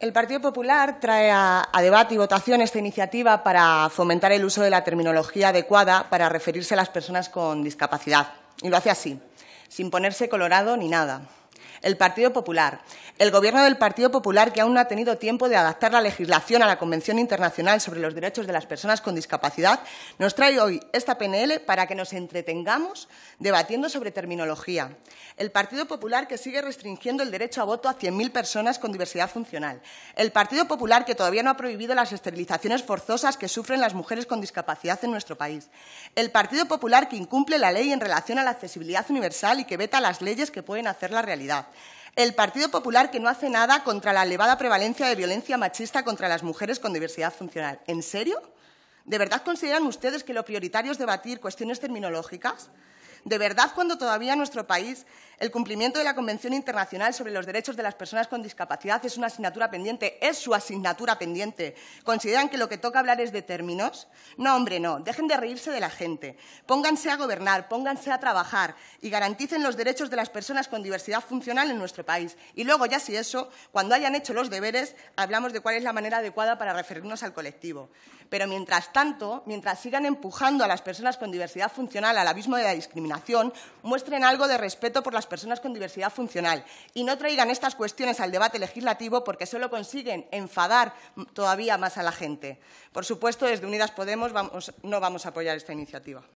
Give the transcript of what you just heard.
El Partido Popular trae a, debate y votación esta iniciativa para fomentar el uso de la terminología adecuada para referirse a las personas con discapacidad. Y lo hace así, sin ponerse colorado ni nada el Partido Popular. El Gobierno del Partido Popular, que aún no ha tenido tiempo de adaptar la legislación a la Convención Internacional sobre los Derechos de las Personas con Discapacidad, nos trae hoy esta PNL para que nos entretengamos debatiendo sobre terminología. El Partido Popular, que sigue restringiendo el derecho a voto a 100.000 personas con diversidad funcional. El Partido Popular, que todavía no ha prohibido las esterilizaciones forzosas que sufren las mujeres con discapacidad en nuestro país. El Partido Popular, que incumple la ley en relación a la accesibilidad universal y que veta las leyes que pueden hacerla realidad. El Partido Popular que no hace nada contra la elevada prevalencia de violencia machista contra las mujeres con diversidad funcional. ¿En serio? ¿De verdad consideran ustedes que lo prioritario es debatir cuestiones terminológicas? ¿De verdad cuando todavía en nuestro país el cumplimiento de la Convención Internacional sobre los Derechos de las Personas con Discapacidad es una asignatura pendiente? ¿Es su asignatura pendiente? ¿Consideran que lo que toca hablar es de términos? No, hombre, no. Dejen de reírse de la gente. Pónganse a gobernar, pónganse a trabajar y garanticen los derechos de las personas con diversidad funcional en nuestro país. Y luego, ya si eso, cuando hayan hecho los deberes, hablamos de cuál es la manera adecuada para referirnos al colectivo. Pero mientras tanto, mientras sigan empujando a las personas con diversidad funcional al abismo de la discriminación, muestren algo de respeto por las personas con diversidad funcional y no traigan estas cuestiones al debate legislativo porque solo consiguen enfadar todavía más a la gente. Por supuesto, desde Unidas Podemos no vamos a apoyar esta iniciativa.